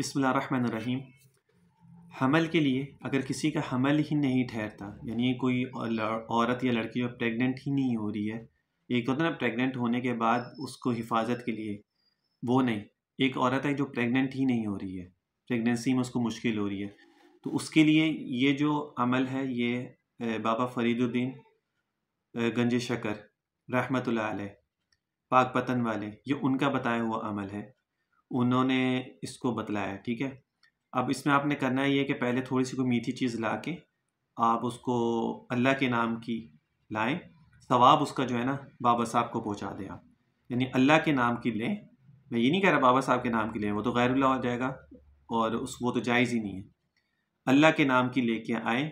बिसमीम हमल के लिए अगर किसी का हमल ही नहीं ठहरता यानी कोई औरत या लड़की जो प्रेग्नेंट ही नहीं हो रही है एक होता है ना प्रेग्नेंट होने के बाद उसको हिफाजत के लिए वो नहीं एक औरत है जो प्रेग्नेंट ही नहीं हो रही है प्रेगनेंसी में उसको मुश्किल हो रही है तो उसके लिए ये जो अमल है ये बाबा फरीदुद्दीन गंजे शकर रहमत पाक पतन वाले ये उनका बताया हुआ अमल है उन्होंने इसको बतलाया ठीक है अब इसमें आपने करना ये है कि पहले थोड़ी सी कोई मीठी चीज़ ला के आप उसको अल्लाह के नाम की लाएं सवाब उसका जो है ना बाबा साहब को पहुंचा दें आप यानी अल्लाह के नाम की लें मैं ये नहीं कह रहा बाबा साहब के नाम की लें वो तो गैरुल्ला हो जाएगा और उस वो तो जायज़ ही नहीं है अल्लाह के नाम की लेके आएँ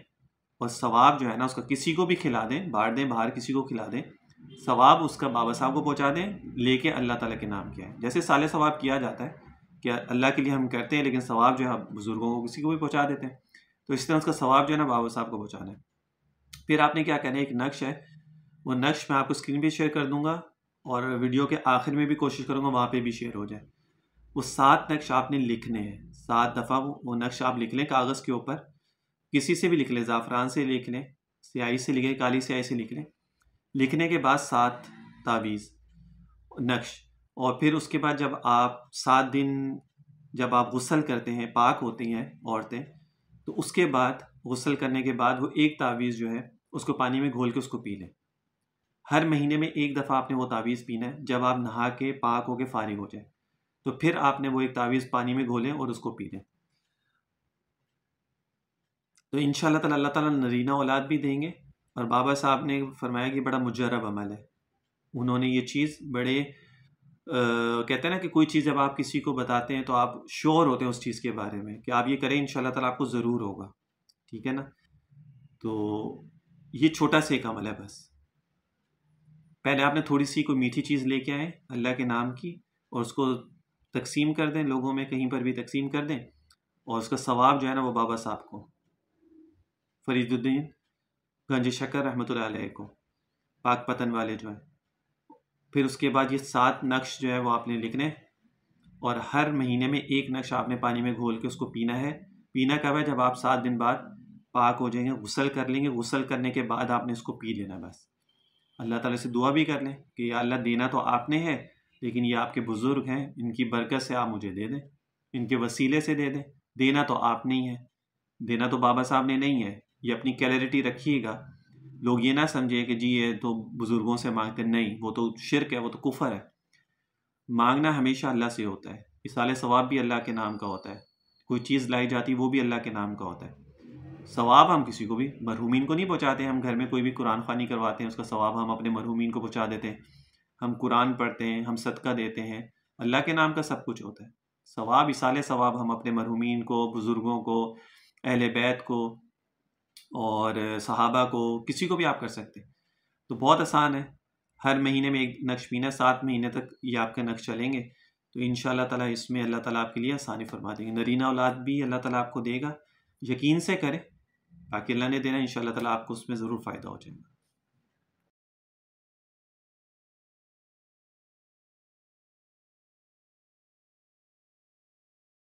और सवाब जो है ना उसका किसी को भी खिला दें बाढ़ दें बाहर किसी को खिला दें सवाब उसका बाबा साहब को पहुंचा दें लेके अल्लाह ताला के नाम किया है जैसे साल सवाब किया जाता है कि अल्लाह के लिए हम करते हैं लेकिन सवाब जो है बुज़ुर्गों को किसी को भी पहुँचा देते हैं तो इस तरह उसका सवाब जो है ना बाबा साहब को पहुँचाना है फिर आपने क्या कहना है एक नक्श है वो नक्श मैं आपको स्क्रीन पर शेयर कर दूँगा और वीडियो के आखिर में भी कोशिश करूँगा वहाँ पर भी शेयर हो जाए वो सात नक्श आपने लिखने हैं सात दफ़ा वो नक्श आप लिख लें कागज़ के ऊपर किसी से भी लिख लें ज़ाफ़रान से लिख लें स्याही से लिख लें काली स्याही से लिख लें लिखने के बाद सात तावीज़ नक्श और फिर उसके बाद जब आप सात दिन जब आप गसल करते हैं पाक होती हैं औरतें तो उसके बाद गसल करने के बाद वो एक तावीज़ जो है उसको पानी में घोल के उसको पी लें हर महीने में एक दफ़ा आपने वो तावीज़ पीना है जब आप नहा के पाक होके फारिग हो जाए तो फिर आपने वो एक तावीज़ पानी में घोलें और उसको पी लें तो इन शाह तरीना औलाद भी देंगे और बाबा साहब ने फरमाया कि बड़ा मुजरब अमल है उन्होंने ये चीज़ बड़े आ, कहते हैं ना कि कोई चीज़ जब आप किसी को बताते हैं तो आप श्योर होते हैं उस चीज़ के बारे में कि आप ये करें इन शाला आपको ज़रूर होगा ठीक है ना तो ये छोटा सा एक अमल है बस पहले आपने थोड़ी सी कोई मीठी चीज़ लेके आए अल्लाह के नाम की और उसको तकसीम कर दें लोगों में कहीं पर भी तकसीम कर दें और उसका सवाब जो है ना वो बाबा साहब को फरीदुद्दीन गंज शकर रहमत को पाक पतन वाले जो है फिर उसके बाद ये सात नक्श जो है वो आपने लिखने और हर महीने में एक नक्श आपने पानी में घोल के उसको पीना है पीना कब है जब आप सात दिन बाद पाक हो जाएंगे गुसल कर लेंगे गुसल करने के बाद आपने इसको पी लेना बस अल्लाह ताला से दुआ भी कर लें कि अल्लाह देना तो आपने है लेकिन ये आपके बुज़ुर्ग हैं इनकी बरकत से आप मुझे दे दें इनके वसीले से दे दें देना तो आप नहीं है देना तो बाबा साहब ने नहीं है ये अपनी कैलरिटी रखिएगा लोग ये ना समझे कि जी ये तो बुज़ुर्गों से मांगते नहीं वो तो शिरक है वो तो कुफर है मांगना हमेशा अल्लाह से होता है इसाल सवाब भी अल्लाह के नाम का होता है कोई चीज़ लाई जाती वो भी अल्लाह के नाम का होता है सवाब हम किसी को भी मरहूमिन को नहीं पहुँचाते हम घर में कोई भी कुरान खानी करवाते हैं उसका सवाब हम अपने मरहूमिन को पहुँचा देते हैं हम कुरान पढ़ते हैं हम सदका देते हैं अल्लाह के नाम का सब कुछ होता है सवाब इसाले सवाब हम अपने मरहूमिन को बुज़ुर्गों को अहल बैत को और सहाबा को किसी को भी आप कर सकते हैं तो बहुत आसान है हर महीने में एक नक्श पीना सात महीने तक ये आपके नक्श चलेंगे तो इन ताला इसमें अल्लाह ताला आपके लिए आसानी फरमा देंगे नरीना औलाद भी अल्लाह ताला आपको देगा यकीन से करें बाकी अल्लाह ने देना इन ताला आपको उसमें ज़रूर फ़ायदा हो जाएगा